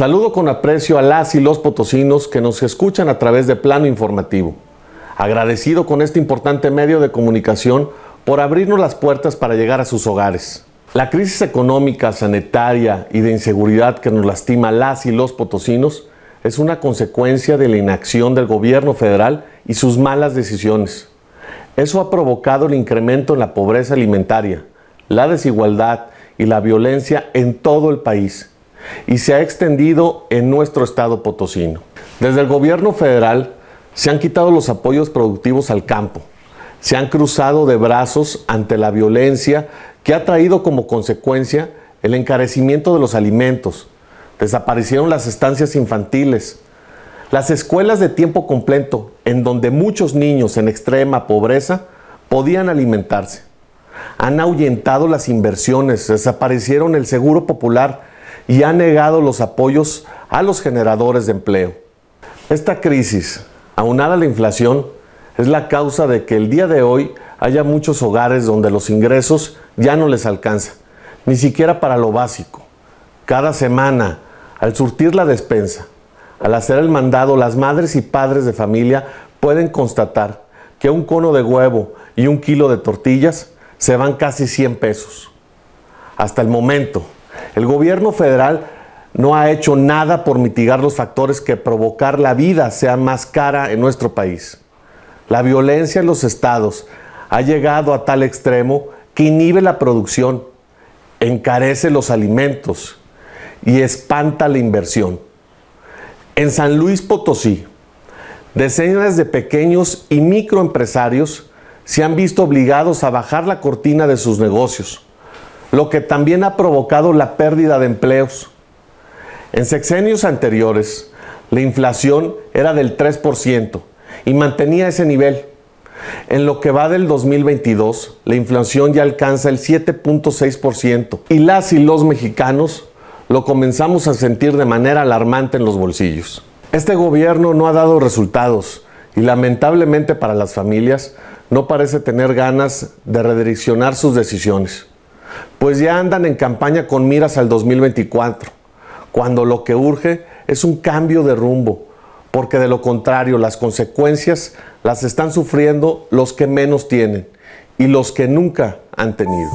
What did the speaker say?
Saludo con aprecio a las y los potosinos que nos escuchan a través de Plano Informativo. Agradecido con este importante medio de comunicación por abrirnos las puertas para llegar a sus hogares. La crisis económica, sanitaria y de inseguridad que nos lastima a las y los potosinos es una consecuencia de la inacción del gobierno federal y sus malas decisiones. Eso ha provocado el incremento en la pobreza alimentaria, la desigualdad y la violencia en todo el país y se ha extendido en nuestro estado potosino. Desde el gobierno federal se han quitado los apoyos productivos al campo, se han cruzado de brazos ante la violencia que ha traído como consecuencia el encarecimiento de los alimentos, desaparecieron las estancias infantiles, las escuelas de tiempo completo en donde muchos niños en extrema pobreza podían alimentarse. Han ahuyentado las inversiones, desaparecieron el seguro popular, y ha negado los apoyos a los generadores de empleo. Esta crisis, aunada a la inflación, es la causa de que el día de hoy haya muchos hogares donde los ingresos ya no les alcanza, ni siquiera para lo básico. Cada semana, al surtir la despensa, al hacer el mandado, las madres y padres de familia pueden constatar que un cono de huevo y un kilo de tortillas se van casi 100 pesos. Hasta el momento, el gobierno federal no ha hecho nada por mitigar los factores que provocar la vida sea más cara en nuestro país. La violencia en los estados ha llegado a tal extremo que inhibe la producción, encarece los alimentos y espanta la inversión. En San Luis Potosí, decenas de pequeños y microempresarios se han visto obligados a bajar la cortina de sus negocios lo que también ha provocado la pérdida de empleos. En sexenios anteriores, la inflación era del 3% y mantenía ese nivel. En lo que va del 2022, la inflación ya alcanza el 7.6% y las y los mexicanos lo comenzamos a sentir de manera alarmante en los bolsillos. Este gobierno no ha dado resultados y lamentablemente para las familias no parece tener ganas de redireccionar sus decisiones pues ya andan en campaña con miras al 2024, cuando lo que urge es un cambio de rumbo, porque de lo contrario las consecuencias las están sufriendo los que menos tienen y los que nunca han tenido.